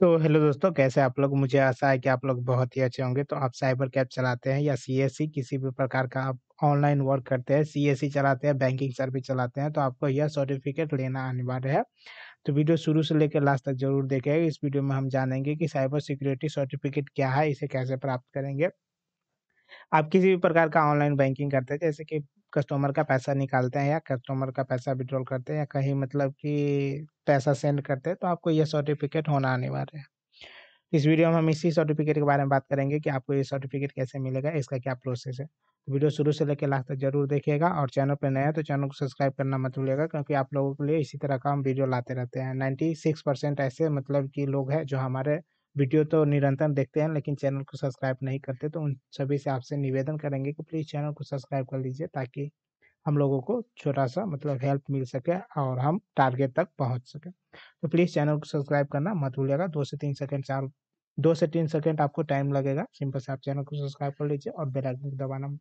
तो हेलो दोस्तों, कैसे आप लोग? मुझे आशा है कि आप लोग बहुत ही अच्छे होंगे। तो आप साइबर कैप चलाते हैं या सीएससी किसी भी प्रकार का आप ऑनलाइन वर्क करते हैं, सीएससी चलाते हैं, बैंकिंग सर्विस चलाते हैं, तो आपको यह सर्टिफ़िकेट लेना अनिवार्य है। तो वीडियो शुरू से लेकर लास्ट तक ज़रूर देखेगा इस वीडियो में हम जानेंगे कि साइबर सिक्योरिटी सर्टिफ़िकेट क्या है? इसे कैसे प्राप्त करेंगे? आप किसी भी प्रकार का ऑनलाइन बैंकिंग करते हैं, जैसे कि कस्टमर का पैसा निकालते हैं या कस्टमर का पैसा विड्रॉल करते हैं या कहीं मतलब कि पैसा सेंड करते हैं तो आपको यह सर्टिफिकेट होना अनिवार्य है इस वीडियो में हम इसी सर्टिफिकेट के बारे में बात करेंगे कि आपको ये सर्टिफिकेट कैसे मिलेगा इसका क्या प्रोसेस है तो वीडियो शुरू से लेकर लास्ट तक जरूर देखिएगा और चैनल पर नया तो चैनल को सब्सक्राइब करना मत भूलिएगा क्योंकि आप लोगों के लिए इसी तरह का हम वीडियो लाते रहते हैं नाइन्टी सिक्स परसेंट ऐसे मतलब कि लोग हैं जो हमारे वीडियो तो निरंतर देखते हैं लेकिन चैनल को सब्सक्राइब नहीं करते तो उन सभी से आपसे निवेदन करेंगे कि प्लीज़ चैनल को सब्सक्राइब कर लीजिए ताकि हम लोगों को छोटा सा मतलब हेल्प मिल सके और हम टारगेट तक पहुंच सकें तो प्लीज़ चैनल को सब्सक्राइब करना मत भूलिएगा दो से तीन सेकेंड चार दो से तीन सेकेंड आपको टाइम लगेगा सिंपल से आप चैनल को सब्सक्राइब कर लीजिए और बेलाइकन आइकन दबाना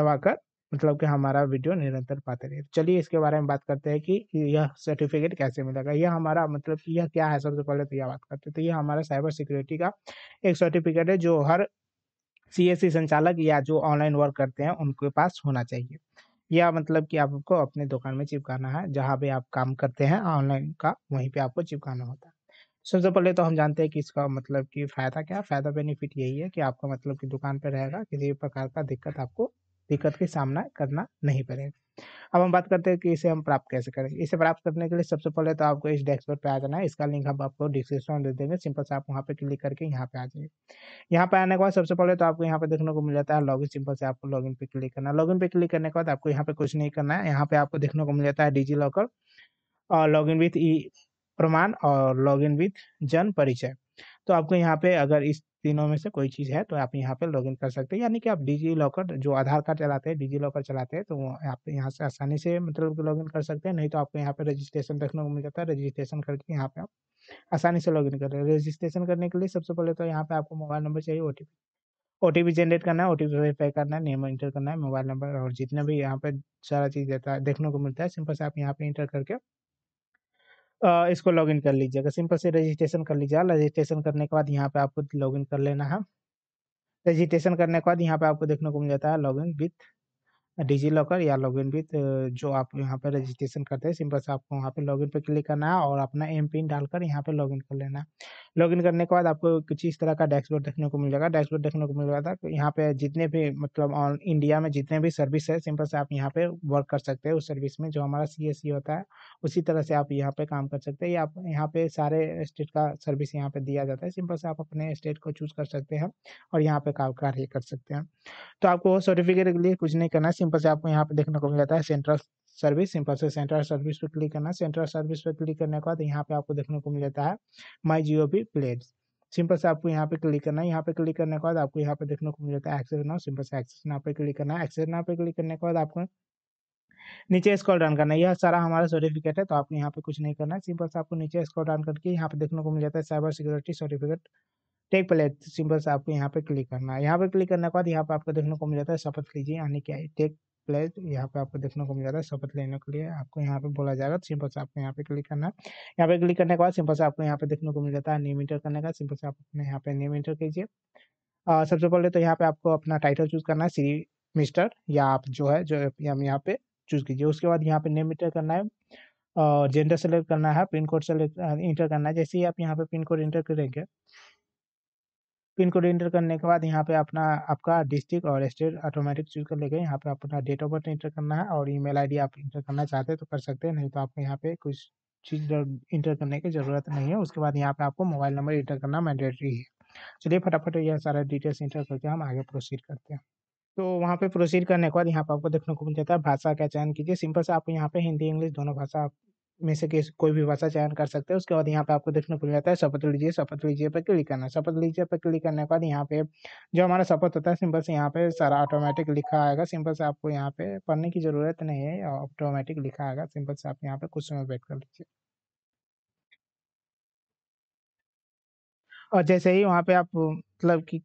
दबाकर मतलब कि हमारा वीडियो निरंतर पाते रहे तो चलिए इसके बारे में बात करते हैं कि यह सर्टिफिकेट कैसे मिलेगा यह हमारा मतलब यह क्या है सबसे पहले तो यह बात करते हैं तो यह हमारा साइबर सिक्योरिटी का एक सर्टिफिकेट है जो हर सी संचालक या जो ऑनलाइन वर्क करते हैं उनके पास होना चाहिए या मतलब कि आपको अपने दुकान में चिपकाना है जहाँ भी आप काम करते हैं ऑनलाइन का वहीं पे आपको चिपकाना होता है सबसे पहले तो हम जानते हैं कि इसका मतलब कि फ़ायदा क्या फ़ायदा बेनिफिट यही है कि आपका मतलब कि दुकान पर रहेगा किसी भी प्रकार का दिक्कत आपको दिक्कत का सामना करना नहीं पड़ेगा अब हम बात करते हैं कि इसे हम प्राप्त कैसे करेंगे इसे प्राप्त करने के लिए सबसे पहले तो आपको इस डैशबोर्ड पे आ जाना है इसका लिंक हम आपको डिस्क्रिप्शन दे देंगे सिंपल से आप वहाँ पे क्लिक करके यहाँ पे आ जाइए यहाँ पे आने के बाद सबसे पहले तो आपको यहाँ पे देखने को मिल जाता है लॉगिन सिंपल से आपको लॉग पे क्लिक करना लॉगिन पे क्लिक करने के बाद आपको यहाँ पे कुछ नहीं करना है यहाँ पे आपको देखने को मिल जाता है डिजी लॉकर और लॉग विथ ई प्रमाण और लॉग विथ जन परिचय तो आपको यहाँ पे अगर इस तीनों में से कोई चीज़ है तो आप यहाँ पे लॉगिन कर सकते हैं यानी कि आप डिजी लॉकर जो आधार कार्ड चलाते हैं डिजी लॉकर चलाते हैं तो आप यहाँ से आसानी से मतलब लॉगिन कर सकते हैं नहीं तो आपको यहाँ पे रजिस्ट्रेशन देखने को मिल जाता है रजिस्ट्रेशन करके यहाँ पे आप आसानी से लॉगिन कर रहे हैं रजिस्ट्रेशन करने के लिए सबसे पहले तो यहाँ पे आपको मोबाइल नंबर चाहिए ओ टी जनरेट करना है ओ टी वेरीफाई करना है नेम इंटर करना है मोबाइल नंबर और जितने भी यहाँ पे सारा चीज़ देता है देखने को मिलता है सिंपल से आप यहाँ पे इंटर करके इसको लॉगिन कर लीजिएगा सिंपल से रजिस्ट्रेशन कर लीजिएगा हाँ, रजिस्ट्रेशन करने के बाद यहाँ पे आपको लॉगिन कर लेना है रजिस्ट्रेशन करने के बाद यहाँ पे आपको देखने को मिल जाता है लॉगिन विथ डिजी लॉकर या लॉगिन विथ जो आप यहाँ पे रजिस्ट्रेशन करते हैं सिंपल से आपको वहाँ पे लॉगिन पे क्लिक करना है और अपना एम पिन डालकर यहाँ पे लॉगिन कर लेना है इन करने के बाद आपको कुछ इस तरह का डैशबोर्ड देखने को मिल जाएगा डैशबोर्ड देखने को मिल रहा था यहाँ पे जितने भी मतलब ऑन इंडिया में जितने भी सर्विस है सिंपल से आप यहाँ पे वर्क कर सकते हैं उस सर्विस में जो हमारा सी होता है उसी तरह से आप यहाँ पे काम कर सकते हैं या आप यहाँ पे सारे स्टेट का सर्विस यहाँ पे दिया जाता है सिंपल से आप अपने स्टेट को चूज कर सकते हैं और यहाँ पे कार्य कर सकते हैं तो आपको सर्टिफिकेट के लिए कुछ नहीं करना है सिंपल से आपको यहाँ पे देखने को मिल जाता है सेंट्रल सर्विस सिंपल से सेंट्रल सर्विस पर क्लिक करना सेंट्रल सर्विस पर क्लिक करने के बाद यहाँ पे आपको देखने को मिल जाता है my Jio P plates simple से आपको यहाँ पे क्लिक करना है यहाँ पे क्लिक करने के बाद आपको यहाँ पे देखने को मिल जाता है एक्सेस नाउ सिंपल से एक्सेस नाउ पे क्लिक करना है एक्सेस नाउ पे क्लिक करने के बाद आपको नीचे स्क्रॉल डाउन करना है यह सारा हमारा सर्टिफिकेट है तो आपको यहाँ पे कुछ नहीं करना है सिंपल से आपको नीचे स्क्रॉल डाउन करके यहाँ पे देखने को मिल जाता है cyber security certificate tech plate simple से आपको यहाँ पे क्लिक करना है यहाँ पे क्लिक करने के बाद यहाँ पे आपको देखने को मिल जाता है शपथ लीजिए यानी क्या टेक प्लेज यहाँ पे आपको देखने को मिल जाता है शपथ लेने के लिए आपको यहाँ पे बोला जाएगा सिंपल से आपको यहाँ पे क्लिक करना है यहाँ पे क्लिक करने के बाद सिंपल से आपको यहाँ पे देखने को मिल जाता है नेम इंटर करने का सिंपल से आप अपने यहाँ पे नेम इंटर कीजिए सबसे पहले तो यहाँ पे आपको अपना टाइटल चूज करना है श्री मिस्टर या आप जो है जो हम यहाँ पे चूज कीजिए उसके बाद यहाँ पे नेम इंटर करना है जेंडर सेलेक्ट करना है पिन कोड सेलेक्ट इंटर करना है जैसे ही आप यहाँ पे पिन कोड इंटर करेंगे पिन कोड इंटर करने के बाद यहाँ पे अपना आपका डिस्ट्रिक्ट और स्टेट ऑटोमेटिक चूज कर लेगा यहाँ पे अपना डेट ऑफ बर्थ इंटर करना है और ईमेल आईडी आप इंटर करना चाहते हैं तो कर सकते हैं नहीं तो आपको यहाँ पे कुछ चीज़ इंटर करने की ज़रूरत नहीं है उसके बाद यहाँ पे आपको मोबाइल नंबर इंटर करना मैंडेटरी है चलिए फटाफट यह सारा डिटेल्स इंटर करके हम आगे प्रोसीड करते हैं तो वहाँ पे प्रोसीड करने के बाद यहाँ पे आपको देखने को मिल जाता है भाषा का चयन कीजिए सिंपल से आप यहाँ पे हिंदी इंग्लिश दोनों भाषा में से किस कोई भी भाषा चयन कर सकते हैं उसके बाद यहाँ पे आपको देखने को मिल जाता है शपथ लीजिए शपथ लीजिए पर क्लिक करना शपथ लीजिए पर क्लिक करने के बाद यहाँ पे जो हमारा शपथ होता है सिंपल से यहाँ पे सारा ऑटोमेटिक लिखा आएगा सिंपल से आपको यहाँ पे पढ़ने की जरूरत नहीं है ऑटोमेटिक लिखा आएगा सिंपल से आप यहाँ पे कुछ समय वेट कर लीजिए और जैसे ही वहाँ पे आप मतलब की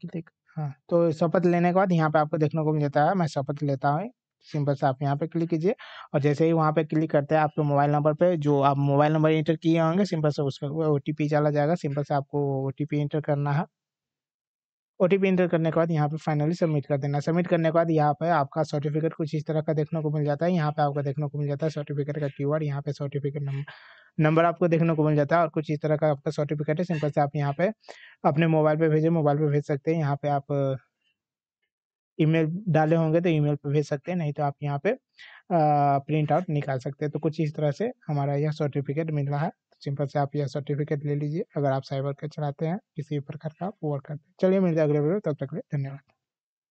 हाँ तो शपथ लेने के बाद यहाँ पे आपको देखने को मिल जाता है मैं शपथ लेता हूँ सिंपल से आप यहाँ पे क्लिक कीजिए और जैसे ही वहाँ पे क्लिक करते हैं आपके मोबाइल नंबर पे जो आप मोबाइल नंबर इंटर किए होंगे सिंपल से उसका ओ चला जाएगा सिंपल से आपको ओ इंटर करना है ओ टी इंटर करने के बाद यहाँ पे फाइनली सबमिट कर देना सबमिट करने के बाद यहाँ पे आपका सर्टिफिकेट कुछ इस तरह का देखने को मिल जाता है यहाँ पे आपको देखने को मिल जाता है सर्टिफिकेट का क्यू आर यहाँ पे सर्टिफिकेट नंबर नंबर आपको देखने को मिल जाता है और कुछ इस तरह का आपका सर्टिफिकेट है सिंपल से आप यहाँ पे अपने मोबाइल पे भेजें मोबाइल पे भेज सकते हैं यहाँ पे आप ईमेल डाले होंगे तो ईमेल पे भेज सकते हैं नहीं तो आप यहाँ पे प्रिंट आउट निकाल सकते हैं तो कुछ इस तरह से हमारा यह सर्टिफिकेट मिल रहा है तो सिंपल से आप यह सर्टिफिकेट ले लीजिए अगर आप साइबर के चलाते हैं किसी भी प्रकार का वर्क करते हैं चलिए मिलते हैं अगले वीडियो तब तक धन्यवाद